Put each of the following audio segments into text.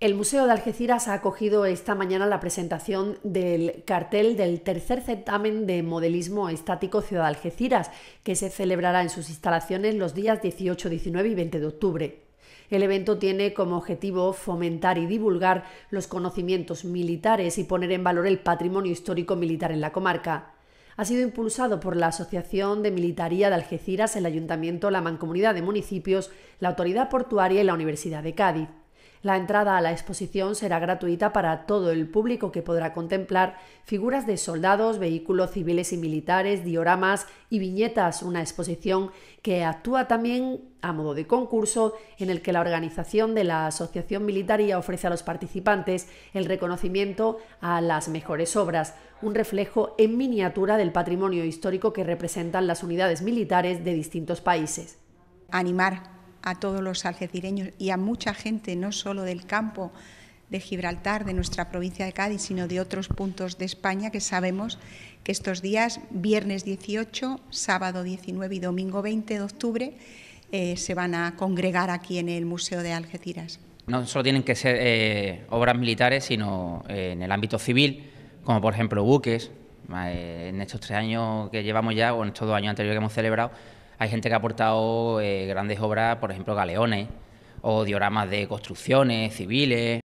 El Museo de Algeciras ha acogido esta mañana la presentación del cartel del tercer certamen de modelismo estático Ciudad Algeciras, que se celebrará en sus instalaciones los días 18, 19 y 20 de octubre. El evento tiene como objetivo fomentar y divulgar los conocimientos militares y poner en valor el patrimonio histórico militar en la comarca. Ha sido impulsado por la Asociación de Militaría de Algeciras, el Ayuntamiento, la Mancomunidad de Municipios, la Autoridad Portuaria y la Universidad de Cádiz. La entrada a la exposición será gratuita para todo el público que podrá contemplar figuras de soldados, vehículos civiles y militares, dioramas y viñetas, una exposición que actúa también a modo de concurso en el que la organización de la Asociación Militaria ofrece a los participantes el reconocimiento a las mejores obras, un reflejo en miniatura del patrimonio histórico que representan las unidades militares de distintos países. Animar a todos los algecireños y a mucha gente, no solo del campo de Gibraltar, de nuestra provincia de Cádiz, sino de otros puntos de España que sabemos que estos días, viernes 18, sábado 19 y domingo 20 de octubre, eh, se van a congregar aquí en el Museo de Algeciras. No solo tienen que ser eh, obras militares, sino eh, en el ámbito civil, como por ejemplo buques. en estos tres años que llevamos ya, o en estos dos años anteriores que hemos celebrado, hay gente que ha aportado eh, grandes obras, por ejemplo, galeones o dioramas de construcciones civiles.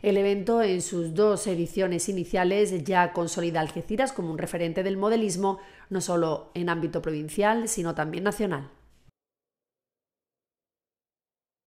El evento, en sus dos ediciones iniciales, ya consolida Algeciras como un referente del modelismo, no solo en ámbito provincial, sino también nacional.